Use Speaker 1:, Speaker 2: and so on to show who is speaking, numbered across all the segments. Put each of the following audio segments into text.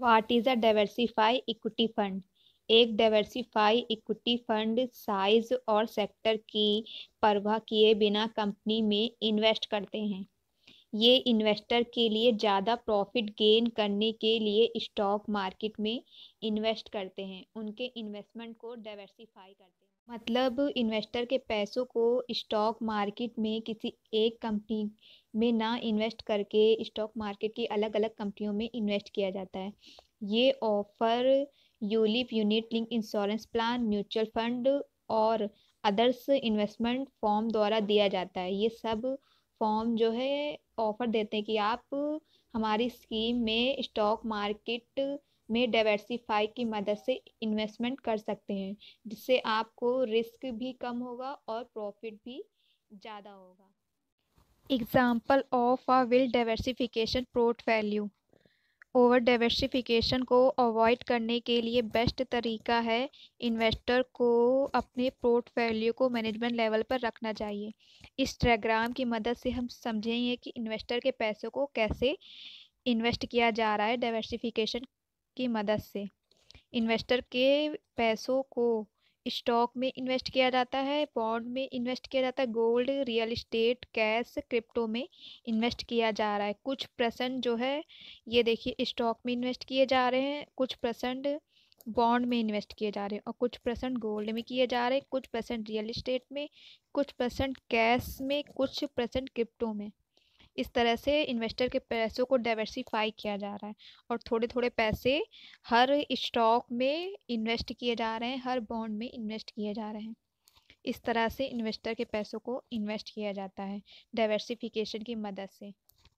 Speaker 1: watt is a diversify equity fund एक diversify equity fund size और sector की परवाह किए बिना कंपनी में इन्वेस्ट करते हैं ये इन्वेस्टर के लिए ज़्यादा प्रॉफिट गेन करने के लिए स्टॉक मार्केट में इन्वेस्ट करते हैं उनके इन्वेस्टमेंट को डाइवर्सिफाई करते हैं मतलब इन्वेस्टर के पैसों को स्टॉक मार्केट में किसी एक कंपनी में ना इन्वेस्ट करके स्टॉक मार्केट की अलग अलग कंपनियों में इन्वेस्ट किया जाता है ये offer ULIP unit link insurance plan mutual fund और अदर्स इन्वेस्टमेंट फॉर्म द्वारा दिया जाता है ये सब फॉर्म जो है ऑफर देते हैं कि आप हमारी स्कीम में स्टॉक मार्केट में डाइवर्सिफाई की मदद से इन्वेस्टमेंट कर सकते हैं जिससे आपको रिस्क भी कम होगा और प्रॉफिट भी ज़्यादा होगा example of a well diversification portfolio over diversification को अवॉइड करने के लिए बेस्ट तरीका है इन्वेस्टर को अपने पोर्टफोलियो को मैनेजमेंट लेवल पर रखना चाहिए इस डायग्राम की मदद से हम समझेंगे कि इन्वेस्टर के पैसों को कैसे इन्वेस्ट किया जा रहा है डाइवर्सिफिकेशन की मदद से इन्वेस्टर के पैसों को स्टॉक में इन्वेस्ट किया जाता है बॉन्ड में इन्वेस्ट किया जाता है gold real estate cash crypto में इन्वेस्ट किया जा रहा है कुछ परसेंट जो है ये देखिए स्टॉक में इन्वेस्ट किए जा रहे हैं कुछ परसेंट बॉन्ड में इन्वेस्ट किए जा रहे हैं और कुछ परसेंट गोल्ड में किए जा रहे हैं कुछ परसेंट रियल इस्टेट में कुछ परसेंट कैश में कुछ परसेंट क्रिप्टो में इस तरह से इन्वेस्टर के पैसों को डाइवर्सीफाई किया जा रहा है और थोड़े थोड़े पैसे हर स्टॉक में इन्वेस्ट किए जा रहे हैं हर बॉन्ड में इन्वेस्ट किए जा रहे हैं इस तरह से इन्वेस्टर के पैसों को इन्वेस्ट किया जाता है डाइवर्सिफिकेशन की मदद से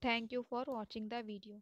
Speaker 1: thank you for watching the video